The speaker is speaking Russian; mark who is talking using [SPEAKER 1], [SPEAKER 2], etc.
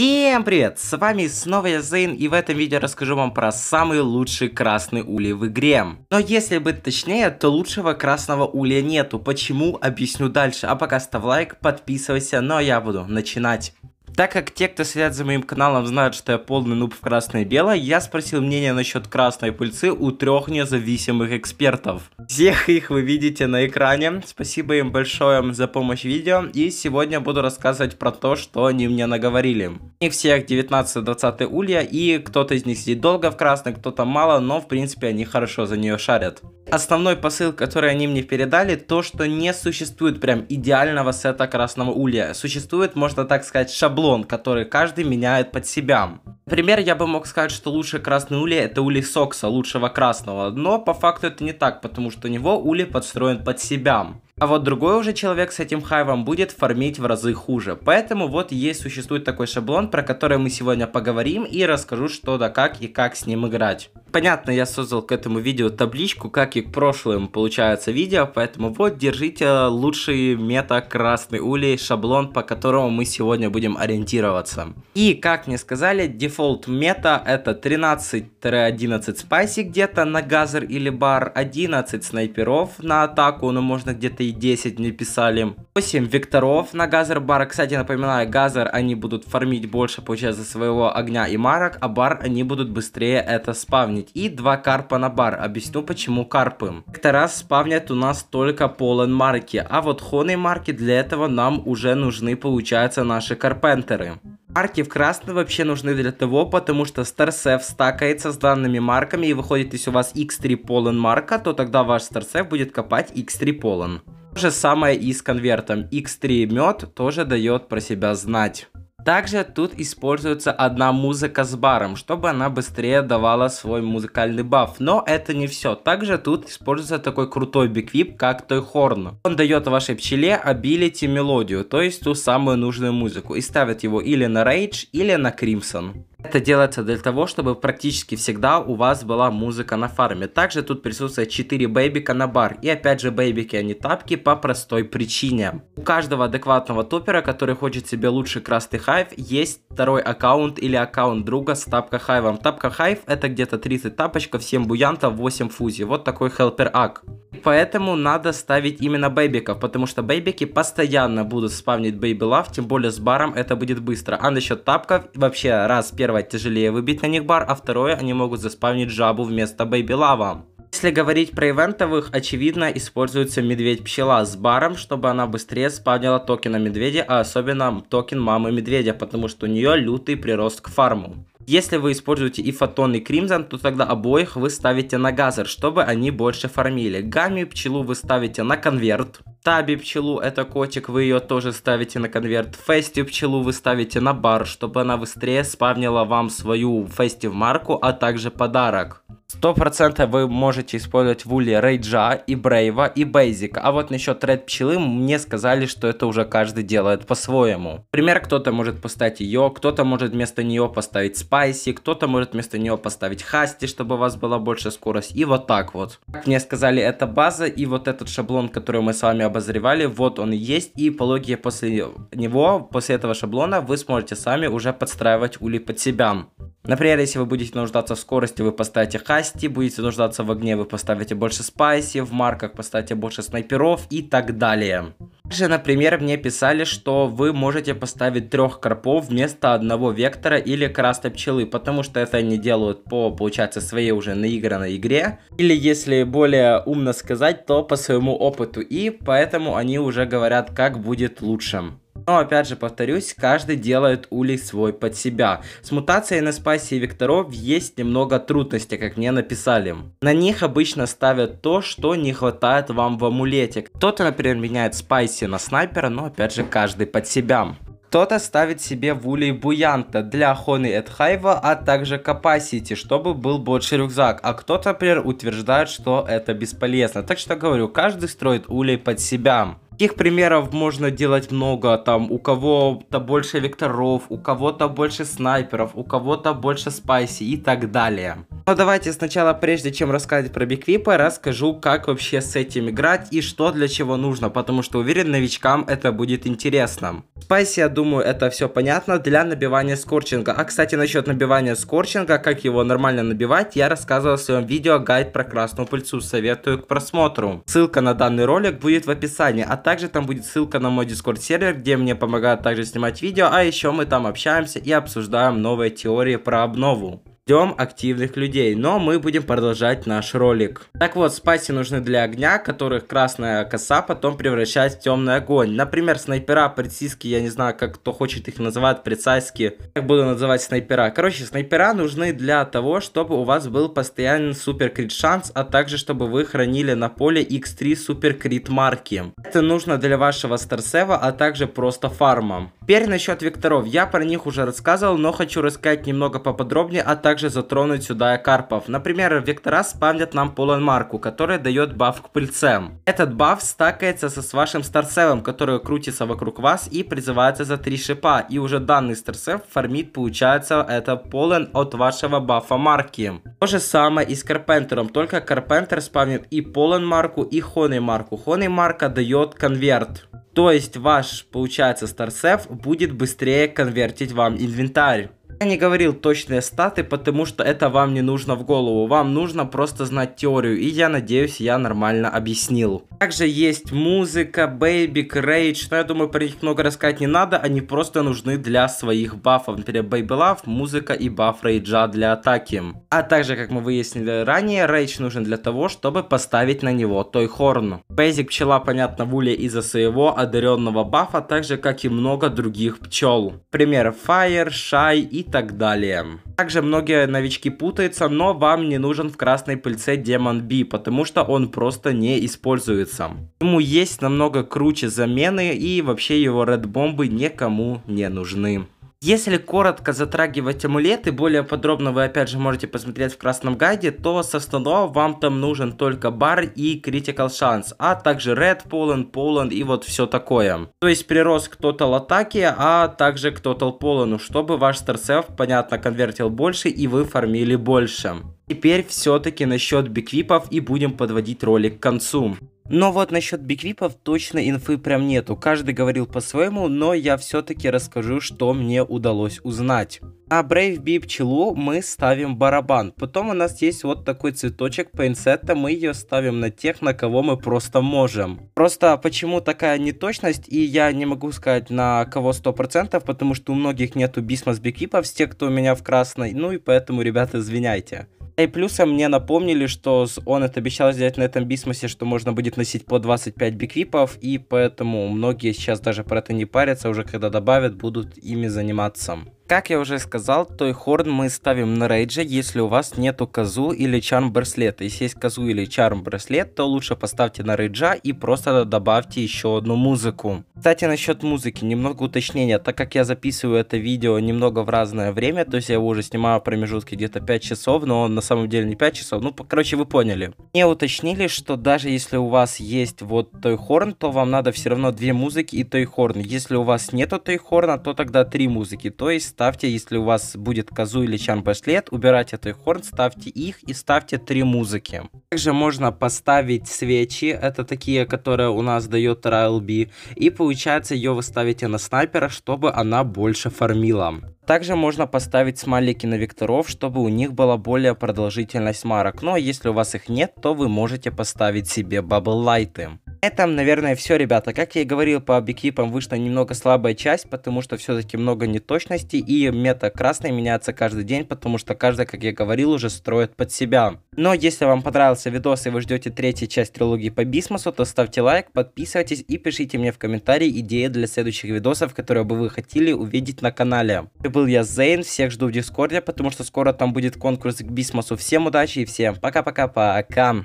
[SPEAKER 1] Всем привет! С вами снова я Зейн и в этом видео расскажу вам про самый лучший красный улей в игре. Но если быть точнее, то лучшего красного улья нету. Почему? Объясню дальше. А пока ставь лайк, подписывайся, но ну, а я буду начинать. Так как те, кто следят за моим каналом, знают, что я полный нуб в красное и белое, я спросил мнение насчет красной пыльцы у трех независимых экспертов. Всех их вы видите на экране. Спасибо им большое за помощь в видео. И сегодня буду рассказывать про то, что они мне наговорили. У них всех 19-20 улья, и кто-то из них сидит долго в красной, кто-то мало, но в принципе они хорошо за нее шарят. Основной посыл, который они мне передали, то, что не существует прям идеального сета красного улья. Существует, можно так сказать, шаблон, который каждый меняет под себя. Например, я бы мог сказать, что лучший красный улей это улей Сокса, лучшего красного, но по факту это не так, потому что у него улей подстроен под себя. А вот другой уже человек с этим хайвом будет фармить в разы хуже. Поэтому вот есть, существует такой шаблон, про который мы сегодня поговорим и расскажу, что да как и как с ним играть. Понятно, я создал к этому видео табличку, как и к прошлым получается видео, поэтому вот держите лучший мета красный улей, шаблон, по которому мы сегодня будем ориентироваться. И, как мне сказали, дефолт мета это 13-11 спайси где-то на газер или бар, 11 снайперов на атаку, но ну, можно где-то и 10 мне писали. 8 векторов на газер бар. Кстати, напоминаю, газер они будут фармить больше, получается, своего огня и марок, а бар они будут быстрее это спавнить. И 2 карпа на бар. Объясню, почему карпы. Вектора спавнят у нас только полон марки, а вот хоны марки для этого нам уже нужны, получается, наши карпентеры. Марки в красный вообще нужны для того, потому что StarSafe стакается с данными марками и выходит, если у вас x3 полон марка, то тогда ваш StarSafe будет копать x3 полон же самое и с конвертом. X3 мед тоже дает про себя знать. Также тут используется одна музыка с баром, чтобы она быстрее давала свой музыкальный баф. Но это не все. Также тут используется такой крутой биквип, как Той Хорн. Он дает вашей пчеле абилити мелодию, то есть ту самую нужную музыку, и ставит его или на Рейдж, или на Кримсон. Это делается для того, чтобы практически всегда у вас была музыка на фарме. Также тут присутствует 4 бейбика на бар. И опять же бейбики, а не тапки по простой причине. У каждого адекватного топера, который хочет себе лучший красный хайв, есть второй аккаунт или аккаунт друга с тапка хайвом. Тапка хайв это где-то 30 тапочков, 7 буянтов, 8 фузи. Вот такой хелпер ак. Поэтому надо ставить именно бэбиков, потому что бэбики постоянно будут спавнить Бейби лав, тем более с баром это будет быстро. А насчет тапков, вообще раз, первое, тяжелее выбить на них бар, а второе, они могут заспавнить жабу вместо Бейби лава. Если говорить про ивентовых, очевидно используется медведь-пчела с баром, чтобы она быстрее спавнила токена медведя, а особенно токен мамы медведя, потому что у нее лютый прирост к фарму. Если вы используете и фотон, и кримзон, то тогда обоих вы ставите на газер, чтобы они больше фармили. Гами пчелу вы ставите на конверт. Таби пчелу, это котик, вы ее тоже ставите на конверт. Фести пчелу вы ставите на бар, чтобы она быстрее спавнила вам свою фестив марку, а также подарок. Сто процентов вы можете использовать в Рейджа и Брейва и Бейзик. А вот насчет Red пчелы мне сказали, что это уже каждый делает по-своему. Например, кто-то может поставить ее, кто-то может вместо нее поставить Спайси, кто-то может вместо нее поставить Хасти, чтобы у вас была больше скорость. И вот так вот. Как мне сказали, это база и вот этот шаблон, который мы с вами обозревали, вот он есть. И по логике после него, после этого шаблона, вы сможете сами уже подстраивать ули под себя. Например, если вы будете нуждаться в скорости, вы поставите хасти, будете нуждаться в огне, вы поставите больше спайси, в марках поставите больше снайперов и так далее. Также, например, мне писали, что вы можете поставить трех карпов вместо одного вектора или красной пчелы, потому что это они делают по, получается, своей уже наигранной игре. Или, если более умно сказать, то по своему опыту, и поэтому они уже говорят, как будет лучшим. Но опять же повторюсь, каждый делает улей свой под себя. С мутацией на спасе и векторов есть немного трудностей, как мне написали. На них обычно ставят то, что не хватает вам в амулете. Кто-то, например, меняет спайси на снайпера, но опять же каждый под себя. Кто-то ставит себе в улей Буянта для Хоны Эдхайва, а также капасити, чтобы был больше рюкзак, а кто-то, например, утверждает, что это бесполезно. Так что говорю, каждый строит улей под себя. Таких примеров можно делать много, там у кого-то больше векторов, у кого-то больше снайперов, у кого-то больше спайси и так далее. Но давайте сначала, прежде чем рассказывать про биквипы, расскажу, как вообще с этим играть и что для чего нужно, потому что уверен, новичкам это будет интересно. Спайси, я думаю, это все понятно для набивания скорчинга. А, кстати, насчет набивания скорчинга, как его нормально набивать, я рассказывал в своем видео гайд про красную пыльцу, советую к просмотру. Ссылка на данный ролик будет в описании, а также также там будет ссылка на мой дискорд сервер, где мне помогают также снимать видео, а еще мы там общаемся и обсуждаем новые теории про обнову ждем активных людей, но мы будем продолжать наш ролик. Так вот, спаси нужны для огня, которых красная коса потом превращает в темный огонь. Например, снайпера, прицизки, я не знаю, как кто хочет их называть, прицайски. Как буду называть снайпера? Короче, снайпера нужны для того, чтобы у вас был постоянный супер крит шанс, а также чтобы вы хранили на поле x3 супер крит марки. Это нужно для вашего старсева, а также просто фарма. Теперь насчет векторов. Я про них уже рассказывал, но хочу рассказать немного поподробнее, а также также затронуть сюда карпов. Например, вектора спавнят нам полонмарку, которая дает баф к пыльцам. Этот баф стакается со, с вашим старселом, который крутится вокруг вас и призывается за три шипа. И уже данный старцев фармит, получается, это полон от вашего бафа марки. То же самое и с карпентером, только карпентер спавнит и полон марку, и хоны марку. Хоны марка дает конверт. То есть ваш, получается, старсев будет быстрее конвертить вам инвентарь. Я не говорил точные статы, потому что это вам не нужно в голову. Вам нужно просто знать теорию. И я надеюсь, я нормально объяснил. Также есть музыка, бейбик, рейдж. Но я думаю, про них много рассказать не надо. Они просто нужны для своих бафов. Например, бейбелав, музыка и баф рейджа для атаки. А также, как мы выяснили ранее, рейдж нужен для того, чтобы поставить на него той хорн. Бейзик пчела, понятно, в из-за своего одаренного бафа, так же, как и много других пчел. Пример Fire, Shy и так далее. Также многие новички путаются, но вам не нужен в красной пыльце демон B, потому что он просто не используется. Ему есть намного круче замены и вообще его ред бомбы никому не нужны. Если коротко затрагивать амулеты, более подробно вы опять же можете посмотреть в красном гайде, то со станов вам там нужен только бар и critical chance, а также red pollen, pollen и вот все такое. То есть прирост к total атаке, а также к total полону, чтобы ваш старсев, понятно, конвертил больше и вы фармили больше. Теперь все-таки насчет биквипов и будем подводить ролик к концу. Но вот насчет биквипов точно инфы прям нету. Каждый говорил по-своему, но я все-таки расскажу, что мне удалось узнать. На Brave Bee пчелу мы ставим барабан. Потом у нас есть вот такой цветочек пинцета, мы ее ставим на тех, на кого мы просто можем. Просто почему такая неточность, и я не могу сказать на кого 100%, потому что у многих нету бисмос биквипов, те, кто у меня в красной, ну и поэтому, ребята, извиняйте. И плюсом мне напомнили, что он это обещал сделать на этом бисмосе, что можно будет носить по 25 биквипов, и поэтому многие сейчас даже про это не парятся, уже когда добавят, будут ими заниматься. Как я уже сказал, той хорн мы ставим на рейджа, если у вас нету козу или чарм браслета. Если есть козу или чарм браслет, то лучше поставьте на рейджа и просто добавьте еще одну музыку. Кстати, насчет музыки, немного уточнения, так как я записываю это видео немного в разное время, то есть я его уже снимаю в промежутке где-то 5 часов, но на самом деле не 5 часов, ну, короче, вы поняли. Мне уточнили, что даже если у вас есть вот той хорн, то вам надо все равно две музыки и той хорн. Если у вас нету той хорна, то тогда три музыки, то есть ставьте, если у вас будет Казу или Чан браслет, убирайте этот хорн, ставьте их и ставьте три музыки. Также можно поставить свечи, это такие, которые у нас дает Райл Би, и получается ее вы ставите на снайпера, чтобы она больше фармила. Также можно поставить смайлики на векторов, чтобы у них была более продолжительность марок, но ну, а если у вас их нет, то вы можете поставить себе бабл-лайты. Это, наверное, все, ребята. Как я и говорил, по объективам вышла немного слабая часть, потому что все-таки много неточностей, и мета красной меняется каждый день, потому что каждый, как я говорил, уже строит под себя. Но если вам понравился видос и вы ждете третью часть трилогии по Бисмосу, то ставьте лайк, подписывайтесь и пишите мне в комментарии идеи для следующих видосов, которые бы вы хотели увидеть на канале. Это был я, Зейн, всех жду в Дискорде, потому что скоро там будет конкурс к Бисмосу. Всем удачи и всем пока-пока-пока!